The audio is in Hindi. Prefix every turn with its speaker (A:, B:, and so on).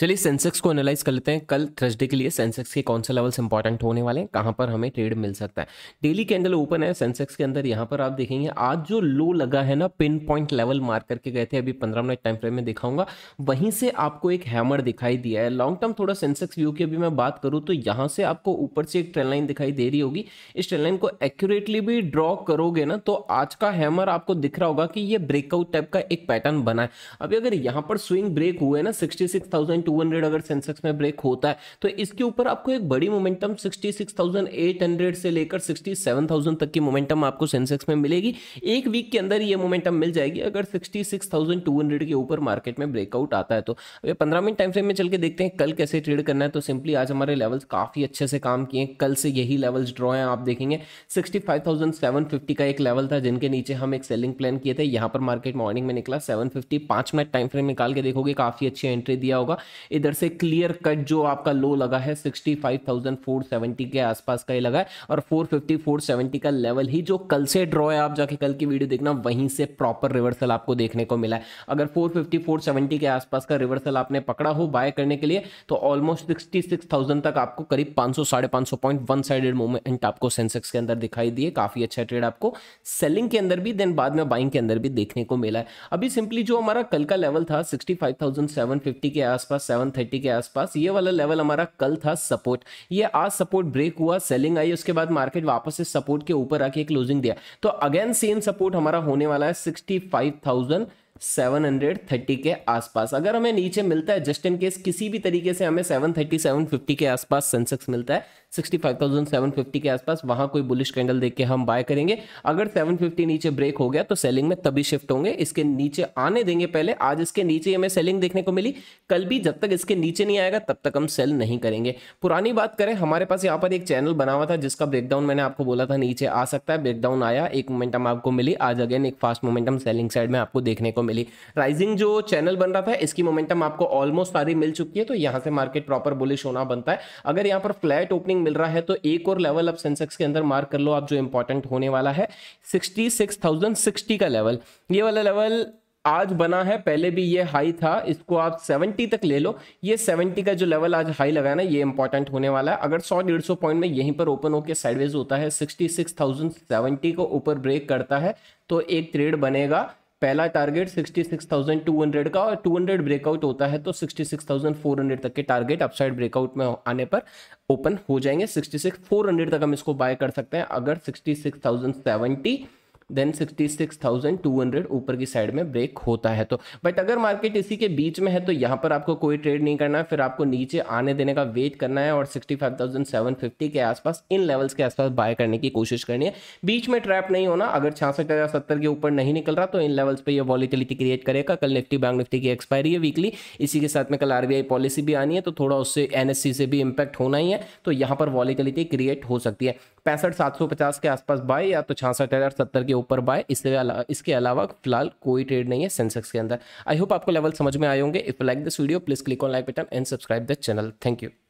A: चलिए सेंसेक्स को एनालाइज कर लेते हैं कल थर्सडे के लिए सेंसेक्स के कौन से लेवल्स इंपॉर्टेंट होने वाले हैं कहाँ पर हमें ट्रेड मिल सकता है डेली कैंडल ओपन है सेंसेक्स के अंदर यहाँ पर आप देखेंगे आज जो लो लगा है ना पिन पॉइंट लेवल मार करके गए थे अभी पंद्रह मिनट टाइम फ्रेम में दिखाऊंगा वहीं से आपको एक हैमर दिखाई दिया है लॉन्ग टर्म थोड़ा सेंसेक्स व्यू की अभी मैं बात करूँ तो यहाँ से आपको ऊपर से एक ट्रेन लाइन दिखाई दे रही होगी इस ट्रेन लाइन को एक्यूरेटली भी ड्रॉ करोगे ना तो आज का हैमर आपको दिख रहा होगा कि ये ब्रेकआउट टाइप का एक पैटर्न बना है अभी अगर यहाँ पर स्विंग ब्रेक हुए ना सिक्सटी 6200 अगर सेंसेक्स में ब्रेक होता है तो इसके ऊपर आपको एक बड़ी मोमेंटम 66,800 से लेकर 67,000 तक की मोमेंटम आपको सेंसेक्स में मिलेगी एक वीक के अंदर ये मोमेंटम मिल जाएगी अगर 66,200 के ऊपर मार्केट में ब्रेकआउट आता है तो पंद्रह मिनट टाइम फ्रेम में चल के देखते हैं कल कैसे ट्रेड करना है तो सिंपली आज हमारे लेवल्स काफ़ी अच्छे से काम किए कल से यही लेवल्स ड्रॉ हैं आप देखेंगे 65,750 का एक लेवल था जिनके नीचे हम एक सेलिंग प्लान किए थे यहाँ पर मार्केट मॉर्निंग में निकला 750 पांच मिनट टाइम फ्रेम निकाल के देखोगे काफ़ी अच्छी एंट्री दिया होगा इधर से क्लियर कट जो आपका लो लगा है 65,470 के आसपास का ही लगा है और 450 470 का लेवल ही जो कल से ड्रॉ है आप जाके कल की वीडियो देखना वहीं से प्रॉपर रिवर्सल आपको देखने को मिला है अगर 450 470 के आसपास का रिवर्सल आपने पकड़ा हो बाय करने के लिए तो ऑलमोस्ट 66,000 तक आपको करीब 500 साढ़े पॉइंट वन साइडेड मूवमेंट आपको सेंसेक्स के अंदर दिखाई दिए काफी अच्छा ट्रेड आपको सेलिंग के अंदर भी देन बाद में बाइंग के अंदर भी देखने को मिला है अभी सिंपली जो हमारा कल का लेवल था 65,750 के आसपास सेवन थर्टी के आसपास ये वाला लेवल हमारा कल था सपोर्ट ये आज सपोर्ट ब्रेक हुआ सेलिंग आई उसके बाद मार्केट वापस से सपोर्ट के ऊपर आके क्लोजिंग दिया तो अगेन सेम सपोर्ट हमारा होने वाला है सिक्सटी फाइव थाउजेंड 730 के आसपास अगर हमें नीचे मिलता है जस्ट इन केस किसी भी तरीके से हमें 730 750 के आसपास सेंसेक्स मिलता है 65,750 के आसपास वहां कोई बुलिश कैंडल देख के हम बाय करेंगे अगर 750 नीचे ब्रेक हो गया तो सेलिंग में तभी शिफ्ट होंगे इसके नीचे आने देंगे पहले आज इसके नीचे हमें सेलिंग देखने को मिली कल भी जब तक इसके नीचे नहीं आएगा तब तक हम सेल नहीं करेंगे पुरानी बात करें हमारे पास यहाँ पर एक चैनल बना हुआ था जिसका ब्रेकडाउन मैंने आपको बोला था नीचे आ सकता है ब्रेकडाउन आया एक मोमेंटम आपको मिली आज अगेन एक फास्ट मोमेंटम सेलिंग साइड में आपको देखने को मिली राइजिंग जो चैनल बन रहा था इसकी मोमेंटम आपको ऑलमोस्ट सारी मिल चुकी है तो यहां से मार्केट प्रॉपर बुलिश होना बनता है अगर यहां पर फ्लैट ओपनिंग मिल रहा है तो एक और लेवल अब सेंसेक्स के अंदर मार्क कर लो आप जो इंपॉर्टेंट होने वाला है सिक्सटी का लेवल ये वाला लेवल आज बना है पहले भी ये हाई था इसको आप 70 तक ले लो ये 70 का जो लेवल आज हाई लगा है ना ये इंपॉर्टेंट होने वाला है अगर 100 डेढ़ सौ पॉइंट में यहीं पर ओपन होकर साइडवेज होता है 66,070 को ऊपर ब्रेक करता है तो एक ट्रेड बनेगा पहला टारगेट 66,200 का और 200 ब्रेकआउट होता है तो 66,400 तक के टारगेट अपसाइड ब्रेकआउट में आने पर ओपन हो जाएंगे 66,400 तक हम इसको बाय कर सकते हैं अगर 66,070 देन 66,200 ऊपर की साइड में ब्रेक होता है तो बट अगर मार्केट इसी के बीच में है तो यहाँ पर आपको कोई ट्रेड नहीं करना है फिर आपको नीचे आने देने का वेट करना है और 65,750 के आसपास इन लेवल्स के आसपास बाय करने की कोशिश करनी है बीच में ट्रैप नहीं होना अगर छियासठ हज़ार सत्तर के ऊपर नहीं निकल रहा तो इन लेवल्स पर यह वॉलीटिलिटी क्रिएट करेगा कल निफ्टी बैंक निफ्टी की एक्सपायरी है वीकली इसी के साथ में कल आर पॉलिसी भी आनी है तो थोड़ा उससे एन से भी इंपैक्ट होना ही है तो यहाँ पर वॉलीटिलिटी क्रिएट हो सकती है पैंसठ सात सौ पचास के आसपास बाय या तो छियासठ हज़ार सत्तर के ऊपर ऊपर बाय इसके अलावा इसके अलावा फिलहाल कोई ट्रेड नहीं है सेंसेक्स के अंदर आई होप आपको लेवल समझ में आए होंगे if like this video please click on like button and subscribe the channel thank you